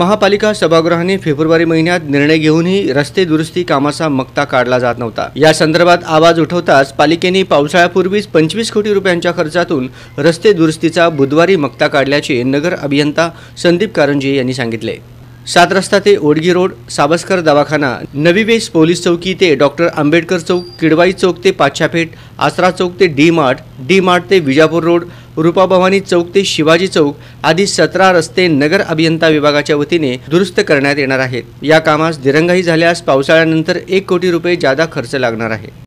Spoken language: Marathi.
महापालिका सभागृहाने फेब्रुवारी महिन्यात निर्णय घेऊनही रस्ते दुरुस्ती कामाचा मक्ता काढला जात नव्हता या संदर्भात आवाज उठवताच पालिकेने पावसाळ्यापूर्वीच पंचवीस कोटी रुपयांच्या खर्चातून रस्ते दुरुस्तीचा बुधवारी मक्ता काढल्याचे नगर अभियंता संदीप कारंजे यांनी सांगितले सात रस्ता ते ओडगी रोड साबस्कर दवाखाना नवी वेस पोलीस चौकी ते डॉक्टर आंबेडकर चौक किडवाई चौक ते पाचशापेठ आसरा चौक ते डी मार्ट डी मार्ट ते विजापूर रोड रूपाभवानी चौक ते शिवाजी चौक आदी सतरा रस्ते नगर अभियंता विभागाच्या वतीने दुरुस्त करण्यात येणार आहेत या कामास दिरंगाई झाल्यास पावसाळ्यानंतर एक कोटी रुपये जादा खर्च लागणार आहे